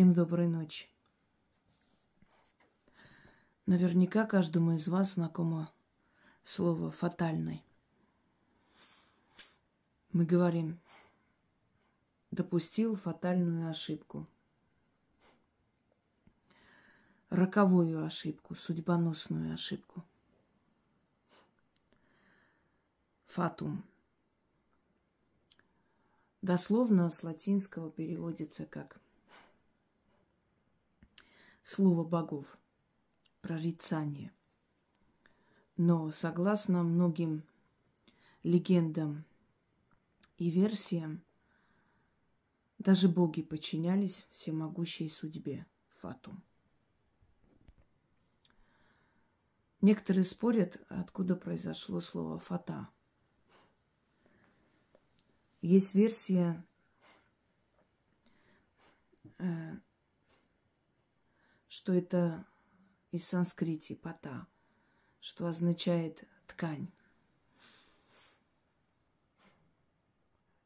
Всем доброй ночи. Наверняка каждому из вас знакомо слово «фатальный». Мы говорим, допустил фатальную ошибку, роковую ошибку, судьбоносную ошибку. Фатум. Дословно с латинского переводится как – слово богов, прорицание. Но согласно многим легендам и версиям, даже боги подчинялись всемогущей судьбе Фату. Некоторые спорят, откуда произошло слово «фата». Есть версия, э, что это из санскрити пота, что означает ткань.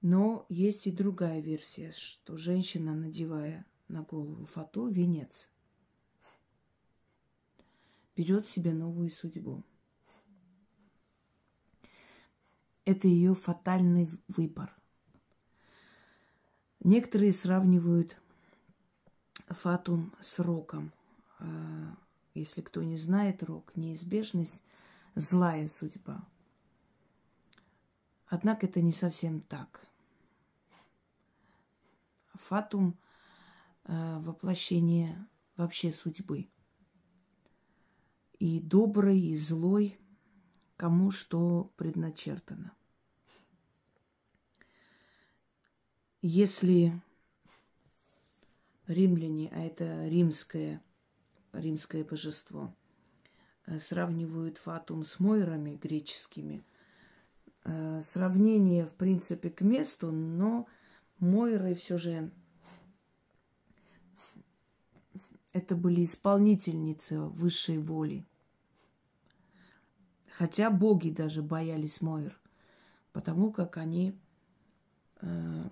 Но есть и другая версия, что женщина, надевая на голову фату, венец, берет себе новую судьбу. Это ее фатальный выбор. Некоторые сравнивают фатум с роком. Э, если кто не знает, рок – неизбежность, злая судьба. Однако это не совсем так. Фатум э, – воплощение вообще судьбы. И добрый, и злой, кому что предначертано. Если римляне, а это римское, римское божество, э, сравнивают фатум с мойрами греческими. Э, сравнение, в принципе, к месту, но мойры все же это были исполнительницы высшей воли. Хотя боги даже боялись Мойр, потому как они э,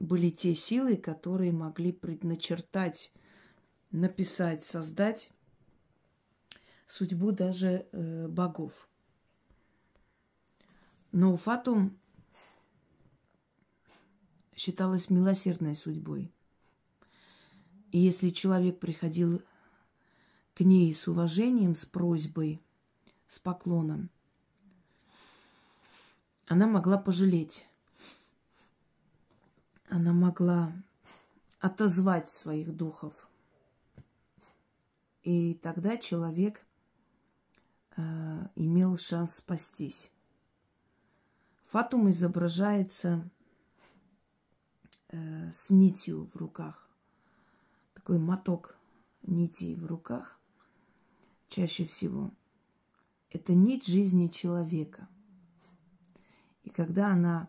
были те силы, которые могли предначертать, написать, создать судьбу даже э, богов. Но Фатум считалась милосердной судьбой. И если человек приходил к ней с уважением, с просьбой, с поклоном, она могла пожалеть она могла отозвать своих духов. И тогда человек э, имел шанс спастись. Фатум изображается э, с нитью в руках. Такой моток нитей в руках чаще всего. Это нить жизни человека. И когда она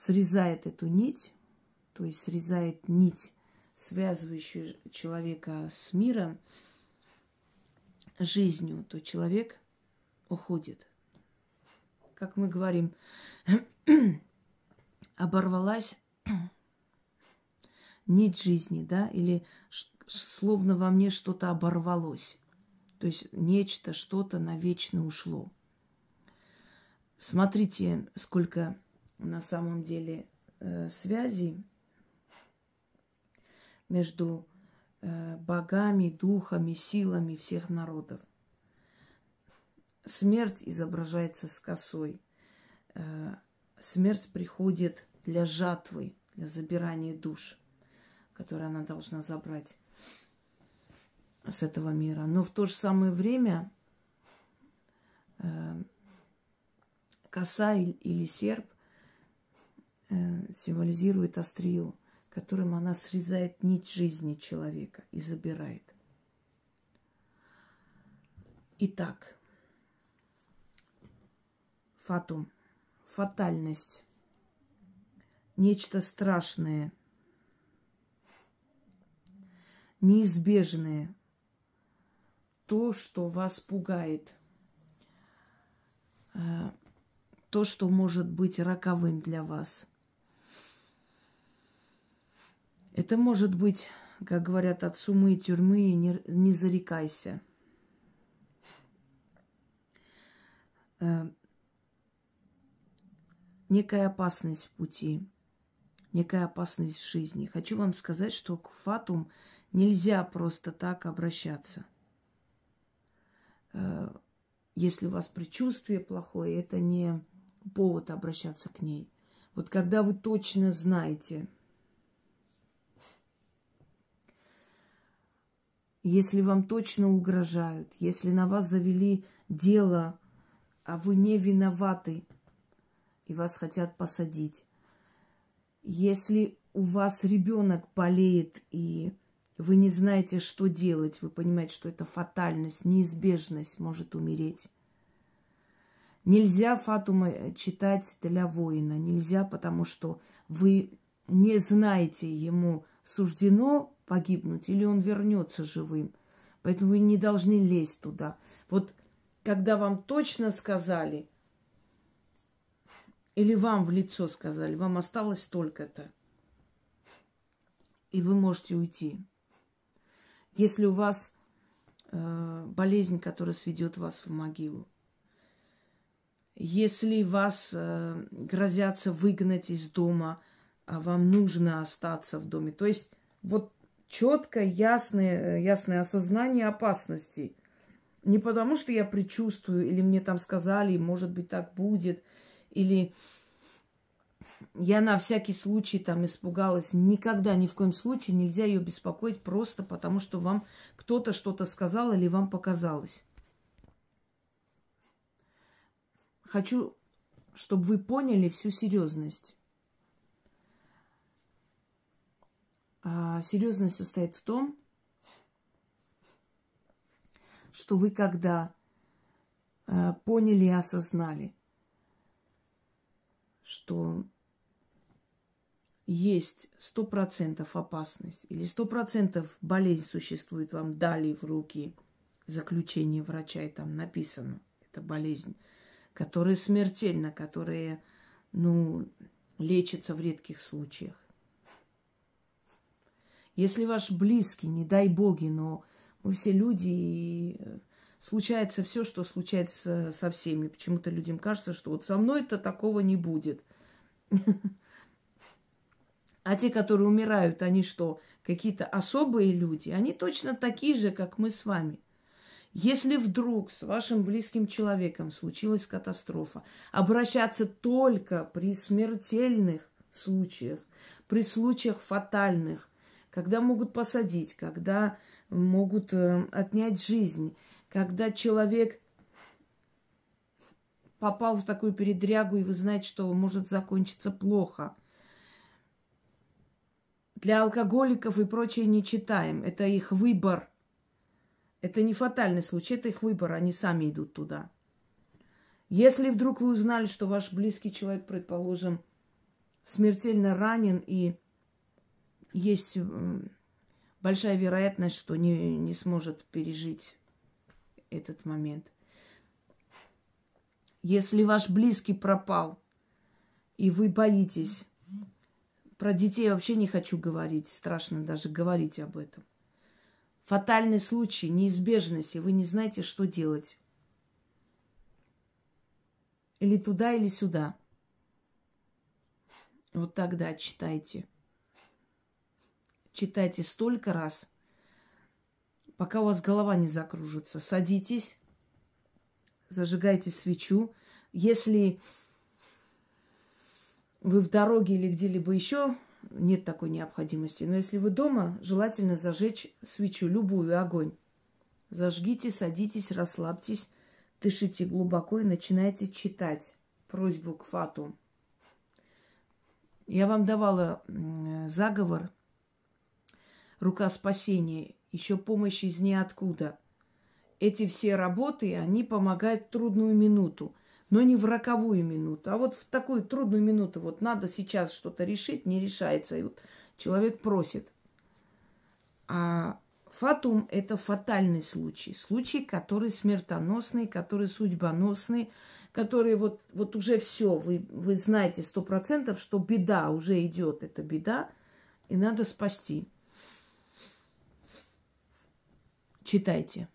срезает эту нить, то есть срезает нить, связывающую человека с миром, жизнью, то человек уходит. Как мы говорим, оборвалась нить жизни, да, или словно во мне что-то оборвалось. То есть нечто, что-то навечно ушло. Смотрите, сколько на самом деле э, связи между э, богами, духами, силами всех народов. Смерть изображается с косой. Э, смерть приходит для жатвы, для забирания душ, которые она должна забрать с этого мира. Но в то же самое время коса или серп Э, символизирует острие, которым она срезает нить жизни человека и забирает. Итак, фатум, фатальность, нечто страшное, неизбежное, то, что вас пугает, э, то, что может быть роковым для вас – Это может быть, как говорят, от сумы и тюрьмы не, не зарекайся. Э, некая опасность в пути, некая опасность в жизни. Хочу вам сказать, что к фатум нельзя просто так обращаться. Э, если у вас предчувствие плохое, это не повод обращаться к ней. Вот когда вы точно знаете – если вам точно угрожают, если на вас завели дело, а вы не виноваты, и вас хотят посадить. Если у вас ребенок болеет, и вы не знаете, что делать, вы понимаете, что это фатальность, неизбежность, может умереть. Нельзя Фатума э, читать для воина, нельзя, потому что вы не знаете, ему суждено погибнуть, или он вернется живым. Поэтому вы не должны лезть туда. Вот когда вам точно сказали, или вам в лицо сказали, вам осталось только-то, и вы можете уйти. Если у вас э, болезнь, которая сведет вас в могилу, если вас э, грозятся выгнать из дома, а вам нужно остаться в доме. То есть вот четкое, ясное, э, ясное осознание опасности. Не потому, что я предчувствую, или мне там сказали, может быть, так будет, или я на всякий случай там испугалась. Никогда, ни в коем случае нельзя ее беспокоить просто потому, что вам кто-то что-то сказал или вам показалось. Хочу, чтобы вы поняли всю серьезность. А, серьезность состоит в том, что вы когда а, поняли и осознали, что есть сто процентов опасность или сто процентов болезнь существует, вам дали в руки заключение врача, и там написано, это болезнь, которая смертельна, которая, ну, лечится в редких случаях. Если ваш близкий, не дай боги, но мы все люди, и э, случается все, что случается со всеми. Почему-то людям кажется, что вот со мной-то такого не будет. А те, которые умирают, они что, какие-то особые люди? Они точно такие же, как мы с вами. Если вдруг с вашим близким человеком случилась катастрофа, обращаться только при смертельных случаях, при случаях фатальных, когда могут посадить, когда могут э, отнять жизнь, когда человек попал в такую передрягу, и вы знаете, что может закончиться плохо. Для алкоголиков и прочее не читаем. Это их выбор. Это не фатальный случай, это их выбор. Они сами идут туда. Если вдруг вы узнали, что ваш близкий человек, предположим, смертельно ранен и есть большая вероятность, что не, не сможет пережить этот момент. Если ваш близкий пропал, и вы боитесь, про детей вообще не хочу говорить, страшно даже говорить об этом. Фатальный случай, неизбежность, и вы не знаете, что делать. Или туда, или сюда. Вот тогда читайте читайте столько раз, пока у вас голова не закружится. Садитесь, зажигайте свечу. Если вы в дороге или где-либо еще, нет такой необходимости. Но если вы дома, желательно зажечь свечу, любую огонь. Зажгите, садитесь, расслабьтесь, дышите глубоко и начинайте читать просьбу к фату. Я вам давала заговор рука спасения, еще помощь из ниоткуда. Эти все работы, они помогают в трудную минуту, но не в роковую минуту. А вот в такую трудную минуту, вот надо сейчас что-то решить, не решается. И вот человек просит. А фатум – это фатальный случай. Случай, который смертоносный, который судьбоносный, который вот, вот уже все, вы, вы знаете сто процентов, что беда уже идет, это беда, и надо спасти читайте.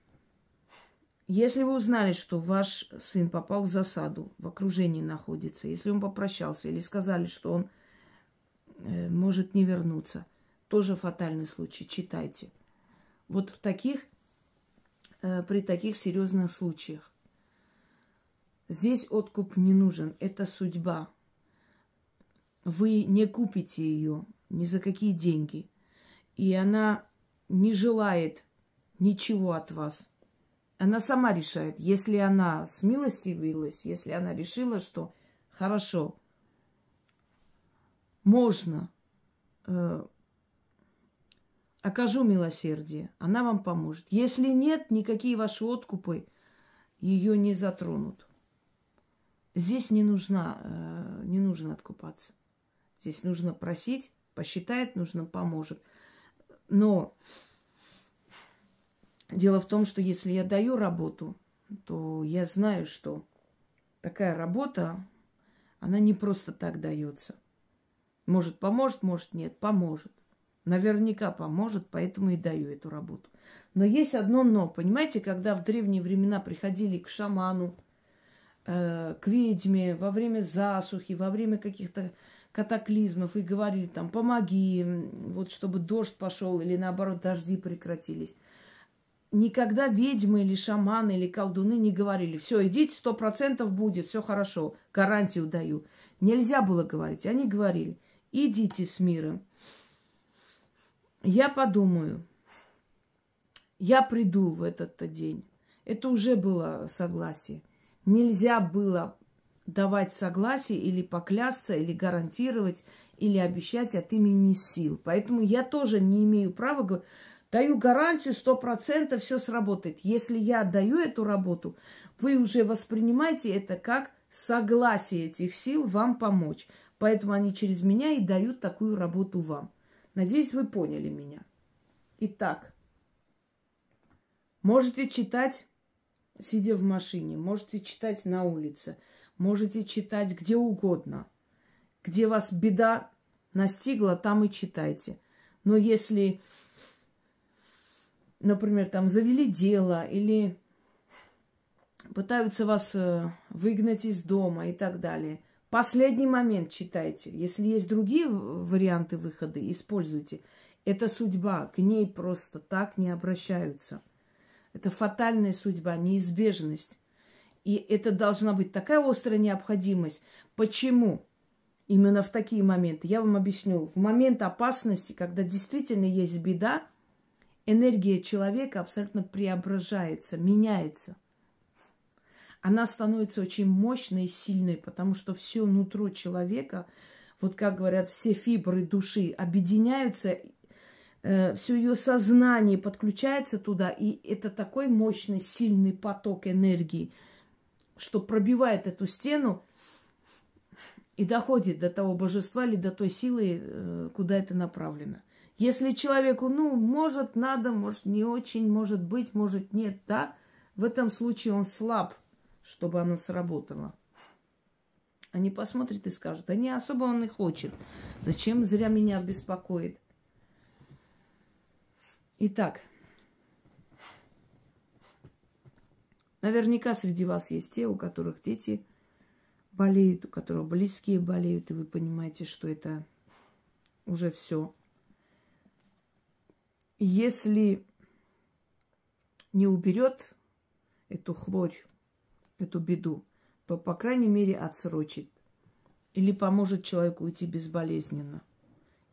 Если вы узнали, что ваш сын попал в засаду, в окружении находится, если он попрощался или сказали, что он э, может не вернуться, тоже фатальный случай, читайте. Вот в таких, э, при таких серьезных случаях. Здесь откуп не нужен, это судьба. Вы не купите ее ни за какие деньги. И она не желает ничего от вас. Она сама решает, если она с милости вылась, если она решила, что хорошо, можно, э, окажу милосердие, она вам поможет. Если нет, никакие ваши откупы ее не затронут. Здесь не, нужна, э, не нужно откупаться. Здесь нужно просить, посчитает, нужно поможет. Но Дело в том, что если я даю работу, то я знаю, что такая работа, она не просто так дается. Может, поможет, может, нет, поможет. Наверняка поможет, поэтому и даю эту работу. Но есть одно но. Понимаете, когда в древние времена приходили к шаману, э, к ведьме, во время засухи, во время каких-то катаклизмов и говорили там, помоги, вот чтобы дождь пошел или наоборот дожди прекратились – никогда ведьмы или шаманы или колдуны не говорили, все, идите, сто процентов будет, все хорошо, гарантию даю. Нельзя было говорить, они говорили, идите с миром. Я подумаю, я приду в этот день. Это уже было согласие. Нельзя было давать согласие или поклясться, или гарантировать, или обещать от имени сил. Поэтому я тоже не имею права говорить. Даю гарантию, сто процентов все сработает. Если я даю эту работу, вы уже воспринимаете это как согласие этих сил вам помочь. Поэтому они через меня и дают такую работу вам. Надеюсь, вы поняли меня. Итак, можете читать, сидя в машине, можете читать на улице, можете читать где угодно. Где вас беда настигла, там и читайте. Но если например, там завели дело или пытаются вас э, выгнать из дома и так далее. Последний момент читайте. Если есть другие варианты выхода, используйте. Это судьба, к ней просто так не обращаются. Это фатальная судьба, неизбежность. И это должна быть такая острая необходимость. Почему? Именно в такие моменты. Я вам объясню. В момент опасности, когда действительно есть беда, энергия человека абсолютно преображается, меняется. Она становится очень мощной и сильной, потому что все нутро человека, вот как говорят, все фибры души объединяются, э, все ее сознание подключается туда, и это такой мощный, сильный поток энергии, что пробивает эту стену и доходит до того божества или до той силы, э, куда это направлено. Если человеку, ну, может, надо, может, не очень, может быть, может, нет, да, в этом случае он слаб, чтобы оно сработало. Они посмотрят и скажут, а не особо он и хочет. Зачем зря меня беспокоит? Итак, наверняка среди вас есть те, у которых дети болеют, у которых близкие болеют, и вы понимаете, что это уже все если не уберет эту хворь, эту беду, то, по крайней мере, отсрочит. Или поможет человеку уйти безболезненно.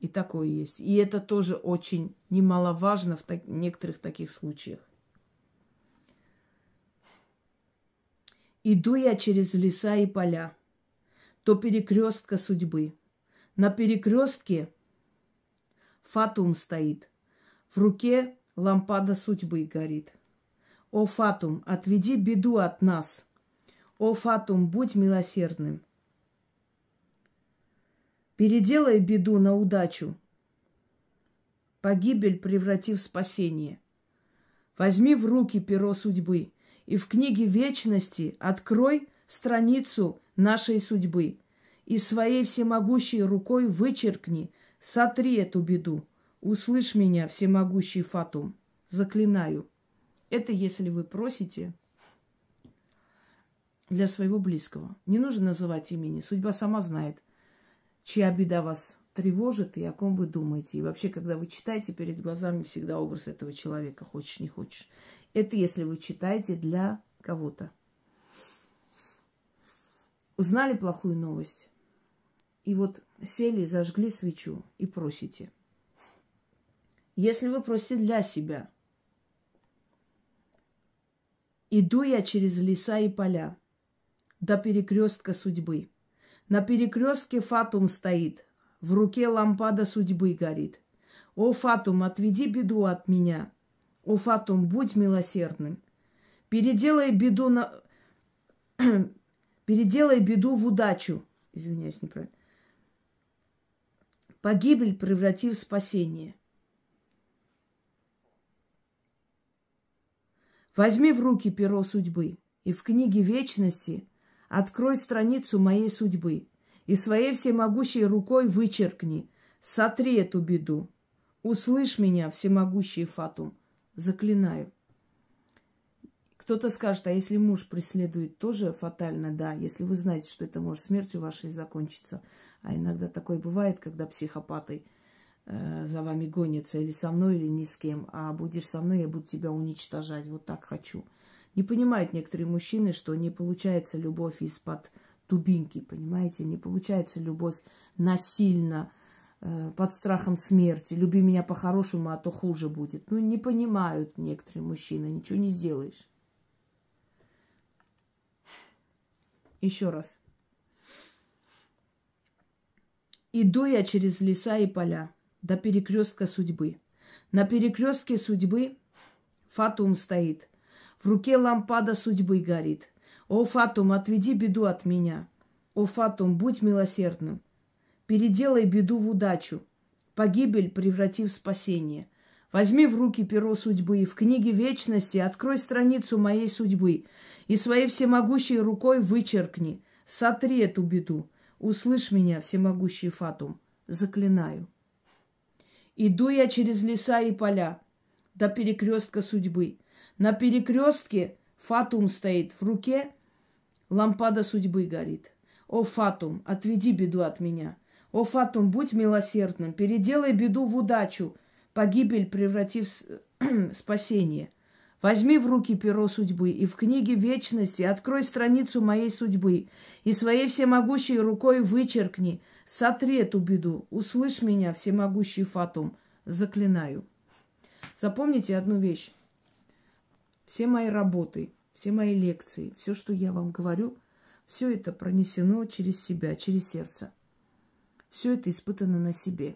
И такое есть. И это тоже очень немаловажно в так- некоторых таких случаях. Иду я через леса и поля, то перекрестка судьбы. На перекрестке фатум стоит. В руке лампада судьбы горит. О, Фатум, отведи беду от нас. О, Фатум, будь милосердным. Переделай беду на удачу. Погибель превратив в спасение. Возьми в руки перо судьбы и в книге вечности открой страницу нашей судьбы и своей всемогущей рукой вычеркни, сотри эту беду – Услышь меня, всемогущий Фатум, заклинаю. Это если вы просите для своего близкого. Не нужно называть имени. Судьба сама знает, чья беда вас тревожит и о ком вы думаете. И вообще, когда вы читаете, перед глазами всегда образ этого человека, хочешь, не хочешь. Это если вы читаете для кого-то. Узнали плохую новость? И вот сели, зажгли свечу и просите – если вы просите для себя. Иду я через леса и поля до перекрестка судьбы. На перекрестке Фатум стоит, в руке лампада судьбы горит. О, Фатум, отведи беду от меня. О, Фатум, будь милосердным. Переделай беду на... Переделай беду в удачу. Извиняюсь, неправильно. Погибель превратив в спасение. Возьми в руки перо судьбы, и в книге вечности открой страницу моей судьбы, и своей всемогущей рукой вычеркни, сотри эту беду. Услышь меня, всемогущий Фатум, заклинаю. Кто-то скажет, а если муж преследует, тоже фатально, да, если вы знаете, что это может смертью вашей закончиться. А иногда такое бывает, когда психопаты – Э, за вами гонится, или со мной, или ни с кем, а будешь со мной, я буду тебя уничтожать, вот так хочу. Не понимают некоторые мужчины, что не получается любовь из-под дубинки, понимаете, не получается любовь насильно, э, под страхом смерти, люби меня по-хорошему, а то хуже будет. Ну, не понимают некоторые мужчины, ничего не сделаешь. Еще раз. Иду я через леса и поля до перекрестка судьбы. На перекрестке судьбы Фатум стоит. В руке лампада судьбы горит. О, Фатум, отведи беду от меня. О, Фатум, будь милосердным. Переделай беду в удачу. Погибель преврати в спасение. Возьми в руки перо судьбы и в книге вечности открой страницу моей судьбы и своей всемогущей рукой вычеркни, сотри эту беду. Услышь меня, всемогущий Фатум, заклинаю. Иду я через леса и поля до перекрестка судьбы. На перекрестке Фатум стоит в руке, лампада судьбы горит. О, Фатум, отведи беду от меня. О, Фатум, будь милосердным, переделай беду в удачу, погибель превратив спасение. Возьми в руки перо судьбы и в книге вечности открой страницу моей судьбы и своей всемогущей рукой вычеркни – Сотри эту беду. Услышь меня, всемогущий Фатум. Заклинаю. Запомните одну вещь. Все мои работы, все мои лекции, все, что я вам говорю, все это пронесено через себя, через сердце. Все это испытано на себе.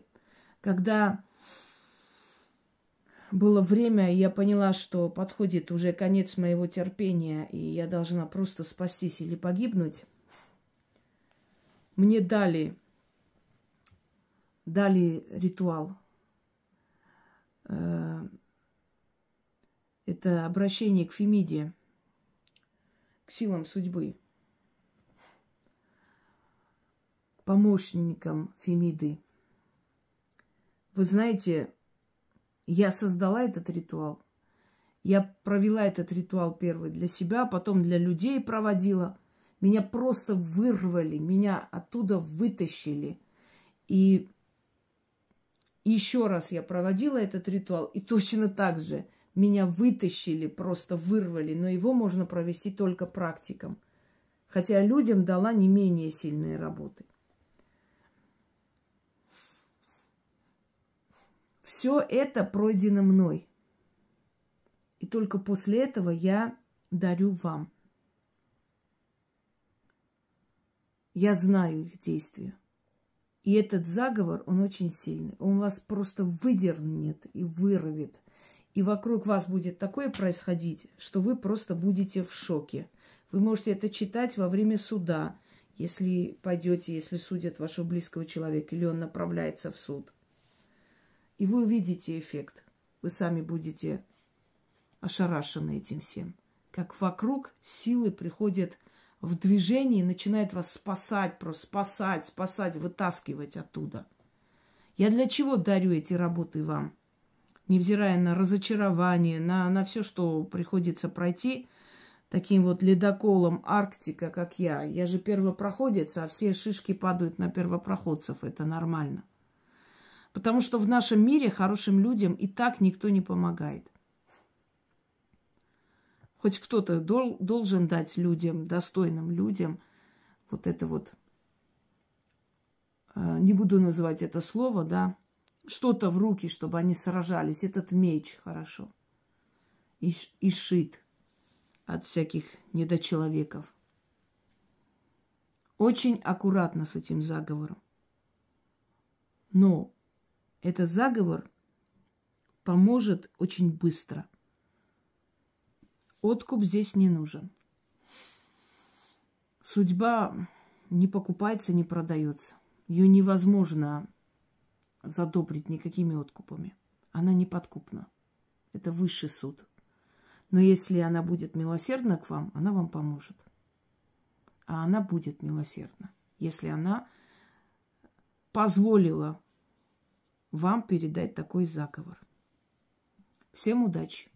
Когда было время, я поняла, что подходит уже конец моего терпения, и я должна просто спастись или погибнуть, мне дали дали ритуал. Э, это обращение к Фемиде, к силам судьбы, к помощникам Фемиды. Вы знаете, я создала этот ритуал. Я провела этот ритуал первый для себя, потом для людей проводила. Меня просто вырвали, меня оттуда вытащили. И еще раз я проводила этот ритуал, и точно так же меня вытащили, просто вырвали, но его можно провести только практикам. Хотя людям дала не менее сильные работы. Все это пройдено мной. И только после этого я дарю вам. Я знаю их действия. И этот заговор, он очень сильный. Он вас просто выдернет и вырвет. И вокруг вас будет такое происходить, что вы просто будете в шоке. Вы можете это читать во время суда, если пойдете, если судят вашего близкого человека, или он направляется в суд. И вы увидите эффект. Вы сами будете ошарашены этим всем. Как вокруг силы приходят в движении начинает вас спасать, просто спасать, спасать, вытаскивать оттуда. Я для чего дарю эти работы вам? Невзирая на разочарование, на, на все, что приходится пройти, таким вот ледоколом Арктика, как я. Я же первопроходец, а все шишки падают на первопроходцев. Это нормально. Потому что в нашем мире хорошим людям и так никто не помогает. Хоть кто-то дол- должен дать людям, достойным людям, вот это вот, э, не буду называть это слово, да, что-то в руки, чтобы они сражались. Этот меч хорошо. И, и шит от всяких недочеловеков. Очень аккуратно с этим заговором. Но этот заговор поможет очень быстро – Откуп здесь не нужен. Судьба не покупается, не продается. Ее невозможно задобрить никакими откупами. Она не подкупна. Это высший суд. Но если она будет милосердна к вам, она вам поможет. А она будет милосердна, если она позволила вам передать такой заговор. Всем удачи!